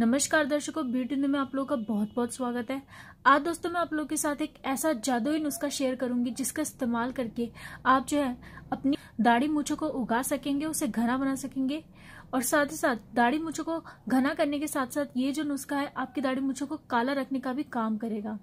नमस्कार दर्शकों beauty new में आप लोगों का बहुत बहुत स्वागत है आज दोस्तों मैं आप लोगों के साथ एक ऐसा जादुई नुस्खा शेयर करूंगी जिसका इस्तेमाल करके आप जो है अपनी दाढ़ी मूछों को उगा सकेंगे उसे घना बना सकेंगे और साथ ही साथ दाढ़ी मूछों को घना करने के साथ साथ ये जो नुस्खा है आपकी दाढ़ी मूछों को काला रखने का भी काम करेगा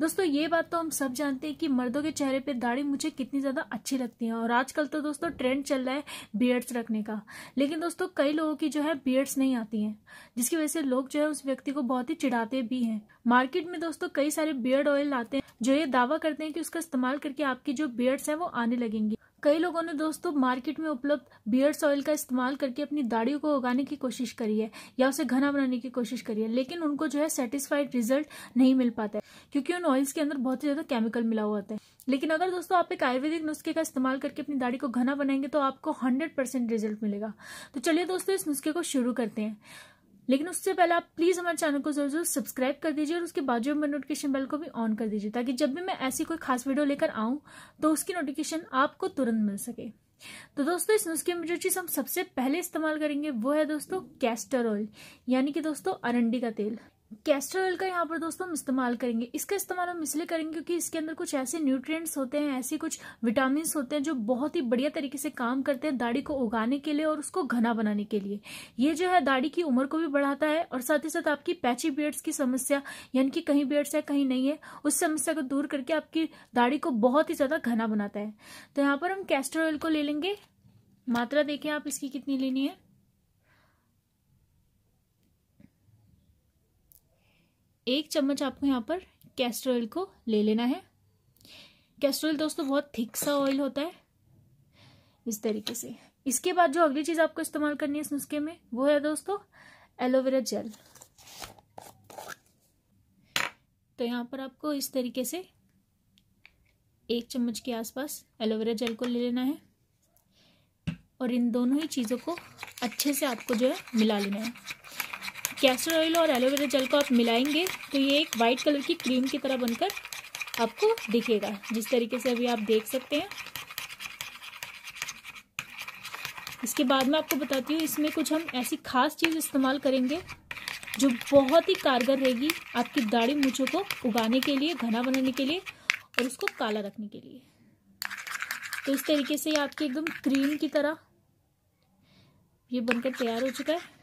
दोस्तों ये बात तो हम सब जानते हैं कि मर्दों के चेहरे पर दाढ़ी मूछे कितनी ज़्यादा अच्छी लगती है और आजकल तो दोस्तों ट्रेंड चल रहा है बियड्स रखने का लेकिन दोस्तों कई लोगों की जो है बियड्स नहीं आती है जिसकी वजह से लोग जो है उस व्यक्ति को बहुत ही चिड़ाते भी है मार्केट में दोस्तों कई सारे बियर्ड ऑयल आते हैं जो ये दावा करते हैं कि उसका इस्तेमाल करके आपकी जो बियड्स हैं वो आने लगेंगी कई लोगों ने दोस्तों मार्केट में उपलब्ध बियर्ड ऑयल का इस्तेमाल करके अपनी दाढ़ियों को उगाने की कोशिश करी है या उसे घना बनाने की कोशिश करी है लेकिन उनको जो है सेटिस्फाइड रिजल्ट नहीं मिल पाता है क्योंकि उन ऑयल्स के अंदर बहुत ही ज्यादा केमिकल मिला हुआ है लेकिन अगर दोस्तों आप एक आयुर्वेदिक नुस्खे का इस्तेमाल करके अपनी दाढ़ी को घना बनाएंगे तो आपको हंड्रेड रिजल्ट मिलेगा तो चलिए दोस्तों इस नुस्खे को शुरू करते हैं लेकिन उससे पहले आप प्लीज हमारे चैनल को जरूर जरूर सब्सक्राइब कर दीजिए और उसके जो में नोटिफिकेशन बेल को भी ऑन कर दीजिए ताकि जब भी मैं ऐसी कोई खास वीडियो लेकर आऊं तो उसकी नोटिफिकेशन आपको तुरंत मिल सके तो दोस्तों इस नुस्खे में जो चीज़ हम सबसे पहले इस्तेमाल करेंगे वो है दोस्तों कैस्टर ऑयल यानी कि दोस्तों अरंडी का तेल कैस्टर ऑयल का यहाँ पर दोस्तों हम इस्तेमाल करेंगे इसका इस्तेमाल हम इसलिए करेंगे क्योंकि इसके अंदर कुछ ऐसे न्यूट्रिएंट्स होते हैं ऐसे कुछ विटामिन होते हैं जो बहुत ही बढ़िया तरीके से काम करते हैं दाढ़ी को उगाने के लिए और उसको घना बनाने के लिए ये जो है दाढ़ी की उम्र को भी बढ़ाता है और साथ ही साथ आपकी पैची बियड्स की समस्या यानी कि कहीं बियड्स है कहीं नहीं है उस समस्या को दूर करके आपकी दाढ़ी को बहुत ही ज़्यादा घना बनाता है तो यहाँ पर हम कैस्टर ऑयल को ले लेंगे मात्रा देखें आप इसकी कितनी लेनी है एक चम्मच आपको यहाँ पर कैस्टर ऑयल को ले लेना है कैस्टर ऑयल दोस्तों बहुत थिक सा ऑयल होता है इस तरीके से इसके बाद जो अगली चीज़ आपको इस्तेमाल करनी है इस नुस्खे में वो है दोस्तों एलोवेरा जेल तो यहाँ पर आपको इस तरीके से एक चम्मच के आसपास एलोवेरा जेल को ले लेना है और इन दोनों ही चीज़ों को अच्छे से आपको जो है मिला लेना है कैस्टर ऑयल और एलोवेरा जेल को आप मिलाएंगे तो ये एक वाइट कलर की क्रीम की तरह बनकर आपको दिखेगा जिस तरीके से अभी आप देख सकते हैं इसके बाद मैं आपको बताती हूँ इसमें कुछ हम ऐसी खास चीज़ इस्तेमाल करेंगे जो बहुत ही कारगर रहेगी आपकी दाढ़ी मूछों को उगाने के लिए घना बनाने के लिए और उसको काला रखने के लिए तो इस तरीके से आपकी एकदम क्रीम की तरह ये बनकर तैयार हो चुका है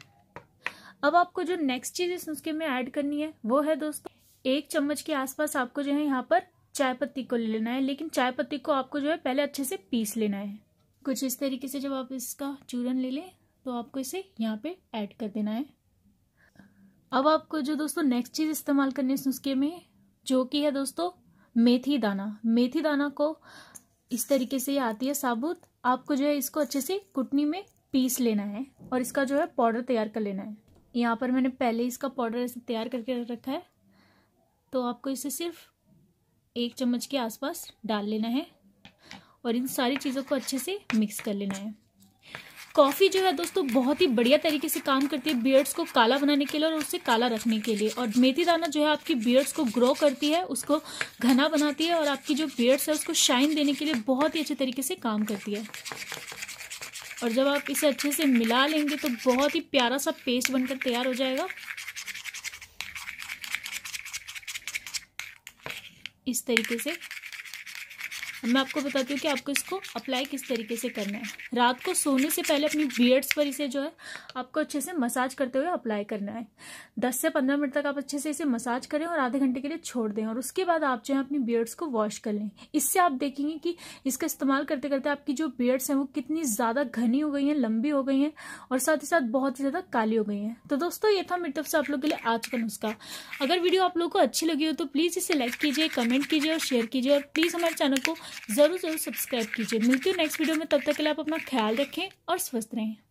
अब आपको जो नेक्स्ट चीज इस नुस्खे में ऐड करनी है वो है दोस्तों एक चम्मच के आसपास आपको जो है यहाँ पर चाय पत्ती को ले लेना है लेकिन चाय पत्ती को आपको जो है पहले अच्छे से पीस लेना है कुछ इस तरीके से जब आप इसका चूरन ले लें तो आपको इसे यहाँ पे ऐड कर देना है अब आपको जो दोस्तों नेक्स्ट चीज़ इस्तेमाल करनी है इस नुस्खे में जो कि है दोस्तों मेथी दाना मेथी दाना को इस तरीके से ये आती है साबुत आपको जो है इसको अच्छे से कुटनी में पीस लेना है और इसका जो है पाउडर तैयार कर लेना है यहाँ पर मैंने पहले इसका पाउडर ऐसे तैयार करके रखा है तो आपको इसे सिर्फ एक चम्मच के आसपास डाल लेना है और इन सारी चीज़ों को अच्छे से मिक्स कर लेना है कॉफ़ी जो है दोस्तों बहुत ही बढ़िया तरीके से काम करती है बियर्ड्स को काला बनाने के लिए और उससे काला रखने के लिए और मेथी दाना जो है आपकी बियर्ड्स को ग्रो करती है उसको घना बनाती है और आपकी जो बियर्ड्स है उसको शाइन देने के लिए बहुत ही अच्छे तरीके से काम करती है और जब आप इसे अच्छे से मिला लेंगे तो बहुत ही प्यारा सा पेस्ट बनकर तैयार हो जाएगा इस तरीके से मैं आपको बताती हूँ कि आपको इसको अप्लाई किस तरीके से करना है रात को सोने से पहले अपनी बियड्स पर इसे जो है आपको अच्छे से मसाज करते हुए अप्लाई करना है दस से पंद्रह मिनट तक आप अच्छे से इसे मसाज करें और आधे घंटे के लिए छोड़ दें और उसके बाद आप जो है अपनी बियड्स को वॉश कर लें इससे आप देखेंगे कि इसका इस्तेमाल करते करते आपकी जो बियड्स हैं वो कितनी ज़्यादा घनी हो गई हैं लंबी हो गई हैं और साथ ही साथ बहुत ही ज़्यादा काली हो गई हैं तो दोस्तों ये था मिट्टफ से आप लोग के लिए आज का नुस्खा अगर वीडियो आप लोग को अच्छी लगी हो तो प्लीज़ इसे लाइक कीजिए कमेंट कीजिए और शेयर कीजिए और प्लीज़ हमारे चैनल को ज़रूर ज़रूर सब्सक्राइब कीजिए मिलती हूँ नेक्स्ट वीडियो में तब तक के लिए आप अपना ख्याल रखें और स्वस्थ रहें